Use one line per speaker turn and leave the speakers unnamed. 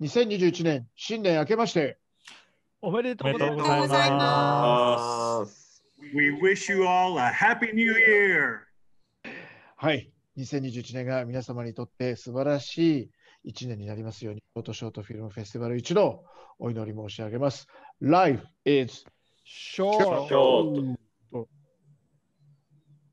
2021年新年明けましてお
めでとうございます。We wish you all a happy new year!
はい、2021年が皆様にとって素晴らしい1年になりますように、フォトショートフィルムフェスティバル一度お祈り申し上げます。Life is short! short.